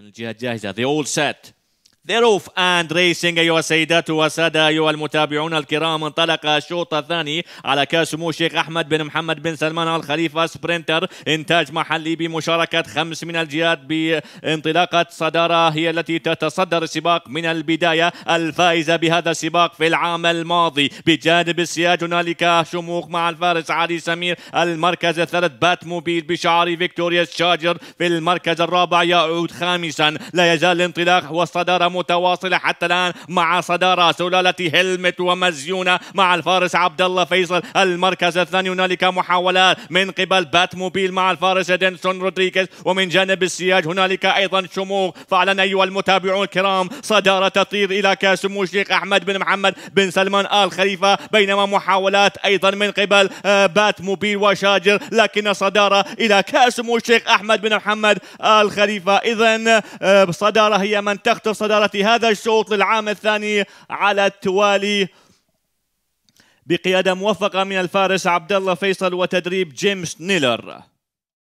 Colonel Jia Jia, set. ظروف اند ريسنج ايها السيدات والساده ايها المتابعون الكرام انطلق الشوط الثاني على كاس مو شيخ احمد بن محمد بن سلمان الخليفه سبرنتر انتاج محلي بمشاركه خمس من الجهات بانطلاقه صداره هي التي تتصدر السباق من البدايه الفائزه بهذا السباق في العام الماضي بجانب السياج هنالك شموخ مع الفارس علي سمير المركز الثالث بات موبيل بشعار فيكتوريا الشاجر في المركز الرابع يعود خامسا لا يزال الانطلاق والصداره متواصلة حتى الآن مع صدارة سلالة هلمت ومزيونة مع الفارس عبد الله فيصل المركز الثاني هنالك محاولات من قبل بات موبيل مع الفارس ادينسون رودريغيز ومن جانب السياج هنالك أيضا شموخ فعلا أيها المتابعون الكرام صدارة تطير إلى كاسم الشيخ أحمد بن محمد بن سلمان آل خليفة بينما محاولات أيضا من قبل آه، بات موبيل وشاجر لكن صدارة إلى كاسم الشيخ أحمد بن محمد آل خليفة إذا آه، صدارة هي من تخطف صدارة إدارة هذا الشوط للعام الثاني على التوالي بقيادة موفقة من الفارس عبد الله فيصل وتدريب جيمس نيلر